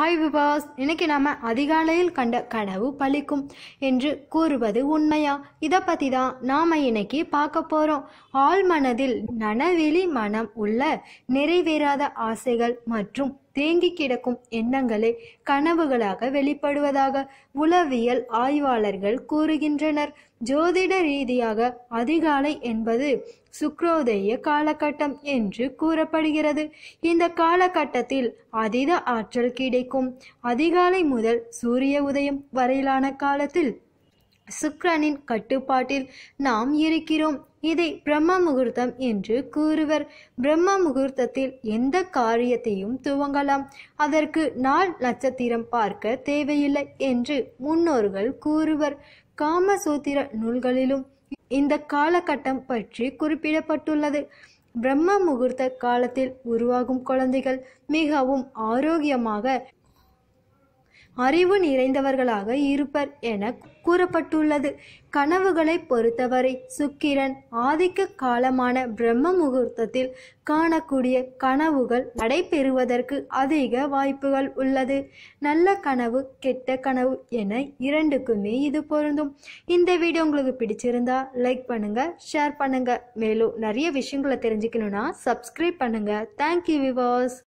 hi விபாஸ் இன்னைக்கு நாம அதிகாலையில் கண்ட கனவு பழிக்கும் என்று கூறுவது உண்மையா இதை பற்றி தான் நாம் இன்னைக்கு பார்க்க போகிறோம் ஆழ்மனதில் நனவெளி மனம் உள்ள நிறைவேறாத ஆசைகள் மற்றும் தேங்கி கிடக்கும் எண்ணங்களே கனவுகளாக வெளிப்படுவதாக உளவியல் ஆய்வாளர்கள் கூறுகின்றனர் ஜோதிட ரீதியாக அதிகாலை என்பது சுக்ரோதய காலகட்டம் என்று கூறப்படுகிறது இந்த காலகட்டத்தில் அதிக ஆற்றல் கிடைக்கும் அதிகாலை முதல் சூரிய உதயம் வரையிலான காலத்தில் சுக்ரனின் கட்டுப்பாட்டில் நாம் இருக்கிறோம் இதை பிரம்ம முகூர்த்தம் என்று கூறுவர் பிரம்ம முகூர்த்தத்தில் எந்த காரியத்தையும் துவங்கலாம் அதற்கு நாள் நட்சத்திரம் பார்க்க தேவையில்லை என்று முன்னோர்கள் கூறுவர் காமசூத்திர நூல்களிலும் இந்த காலகட்டம் பற்றி குறிப்பிடப்பட்டுள்ளது பிரம்ம முகூர்த்த காலத்தில் உருவாகும் குழந்தைகள் மிகவும் ஆரோக்கியமாக அறிவு நிறைந்தவர்களாக இருப்பர் என கூறப்பட்டுள்ளது கனவுகளை பொறுத்தவரை சுக்கிரன் ஆதிக்க காலமான பிரம்ம முகூர்த்தத்தில் காணக்கூடிய கனவுகள் நடைபெறுவதற்கு அதிக வாய்ப்புகள் உள்ளது நல்ல கனவு கெட்ட கனவு என இரண்டுக்குமே இது பொருந்தும் இந்த வீடியோ உங்களுக்கு பிடிச்சிருந்தா லைக் பண்ணுங்க ஷேர் பண்ணுங்க மேலும் நிறைய விஷயங்களை தெரிஞ்சுக்கணும்னா சப்ஸ்கிரைப் பண்ணுங்க தேங்க்யூ விவாஸ்